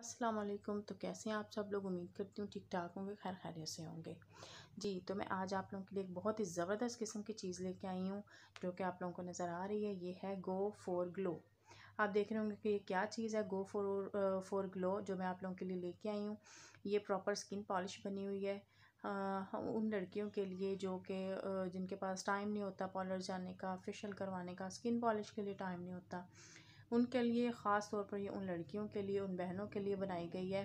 असलकुम तो कैसे हैं आप सब लोग उम्मीद करती हूँ ठीक ठाक होंगे खैर खैरियत से होंगे जी तो मैं आज आप लोगों के लिए एक बहुत ही ज़बरदस्त किस्म की चीज़ लेके आई हूँ जो कि आप लोगों को नज़र आ रही है ये है गो फोर ग्लो आप देख रहे होंगे कि ये क्या चीज़ है गो फोर फोर ग्लो जो मैं आप लोगों के लिए लेके आई हूँ ये प्रॉपर स्किन पॉलिश बनी हुई है आ, उन लड़कियों के लिए जो कि जिनके पास टाइम नहीं होता पॉलर जाने का फेशल करवाने का स्किन पॉलिश के लिए टाइम नहीं होता उनके लिए ख़ास तौर पर ये उन लड़कियों के लिए उन बहनों के लिए बनाई गई है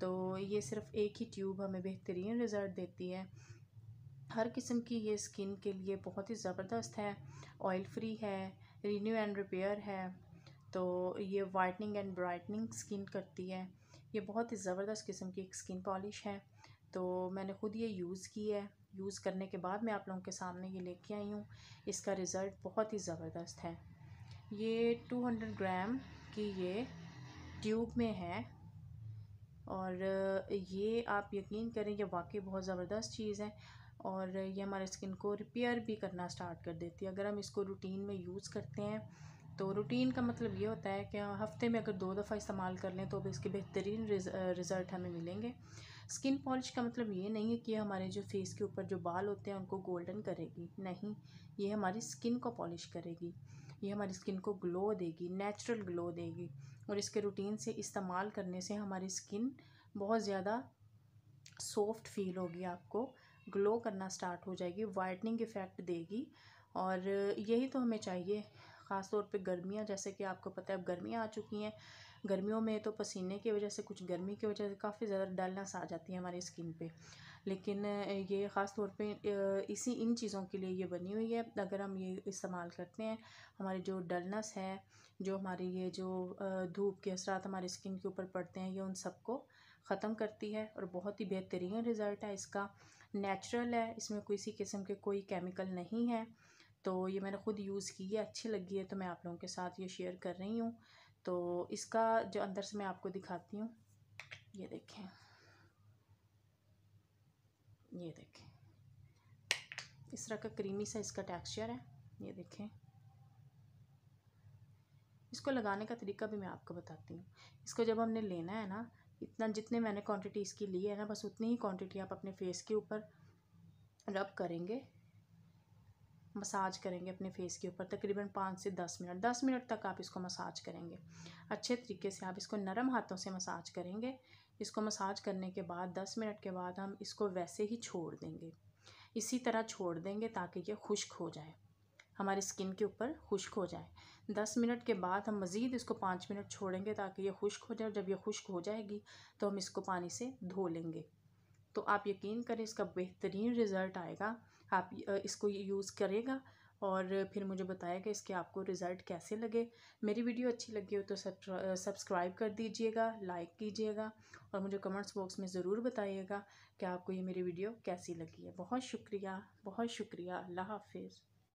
तो ये सिर्फ एक ही ट्यूब हमें बेहतरीन रिज़ल्ट देती है हर किस्म की ये स्किन के लिए बहुत ही ज़बरदस्त है ऑयल फ्री है रीन्यू एंड रिपेयर है तो ये वाइटनिंग एंड ब्राइटनिंग स्किन करती है ये बहुत ही ज़बरदस्त किस्म की एक स्किन पॉलिश है तो मैंने ख़ुद ये यूज़ की है यूज़ करने के बाद मैं आप लोगों के सामने ये लेके आई हूँ इसका रिज़ल्ट बहुत ही ज़बरदस्त है ये 200 ग्राम की ये ट्यूब में है और ये आप यकीन करें ये वाकई बहुत ज़बरदस्त चीज़ है और ये हमारे स्किन को रिपेयर भी करना स्टार्ट कर देती है अगर हम इसको रूटीन में यूज़ करते हैं तो रूटीन का मतलब ये होता है कि हफ्ते में अगर दो दफ़ा इस्तेमाल कर लें तो भी इसके बेहतरीन रिज़ल्ट हमें मिलेंगे स्किन पॉलिश का मतलब ये नहीं है कि हमारे जो फेस के ऊपर जो बाल होते हैं उनको गोल्डन करेगी नहीं ये हमारी स्किन को पॉलिश करेगी ये हमारी स्किन को ग्लो देगी नेचुरल ग्लो देगी और इसके रूटीन से इस्तेमाल करने से हमारी स्किन बहुत ज़्यादा सॉफ्ट फील होगी आपको ग्लो करना स्टार्ट हो जाएगी वाइटनिंग इफ़ेक्ट देगी और यही तो हमें चाहिए ख़ास तौर पे गर्मियाँ जैसे कि आपको पता है अब गर्मियाँ आ चुकी हैं गर्मियों में तो पसीने की वजह से कुछ गर्मी की वजह से काफ़ी ज़्यादा डलनेस आ जाती है हमारी स्किन पे लेकिन ये ख़ास तौर पे इसी इन चीज़ों के लिए ये बनी हुई है अगर हम ये इस्तेमाल करते हैं हमारी जो डलनेस है जो हमारी ये जो धूप के असरात हमारी स्किन के ऊपर पड़ते हैं ये उन सबको ख़त्म करती है और बहुत ही बेहतरीन रिज़ल्ट है इसका नेचुरल है इसमें किसी किस्म के कोई केमिकल नहीं है तो ये मैंने ख़ुद यूज़ की है अच्छी लगी है तो मैं आप लोगों के साथ ये शेयर कर रही हूँ तो इसका जो अंदर से मैं आपको दिखाती हूँ ये देखें ये देखें इस तरह का क्रीमी सा इसका टेक्सचर है ये देखें इसको लगाने का तरीका भी मैं आपको बताती हूँ इसको जब हमने लेना है ना इतना जितने मैंने क्वांटिटी इसकी ली है ना बस उतनी ही क्वांटिटी आप अपने फेस के ऊपर रब करेंगे मसाज करेंगे अपने फेस के ऊपर तकरीबन पाँच से दस मिनट दस मिनट तक आप इसको मसाज करेंगे अच्छे तरीके से आप इसको नरम हाथों से मसाज करेंगे इसको मसाज करने के बाद दस मिनट के बाद हम इसको वैसे ही छोड़ देंगे इसी तरह छोड़ देंगे ताकि ये खुश्क हो जाए हमारी स्किन के ऊपर खुश्क हो जाए दस मिनट के बाद हम मज़ीद इसको पाँच मिनट छोड़ेंगे ताकि ये खुश्क हो जाए जब ये खुश्क हो जाएगी तो हम इसको पानी से धो लेंगे तो आप यकीन करें इसका बेहतरीन रिज़ल्ट आएगा आप इसको यूज़ करेगा और फिर मुझे बताएगा इसके आपको रिज़ल्ट कैसे लगे मेरी वीडियो अच्छी लगी हो तो सब्सक्राइब कर दीजिएगा लाइक कीजिएगा और मुझे कमेंट्स बॉक्स में ज़रूर बताइएगा कि आपको ये मेरी वीडियो कैसी लगी है बहुत शुक्रिया बहुत शुक्रिया अल्लाह हाफिज़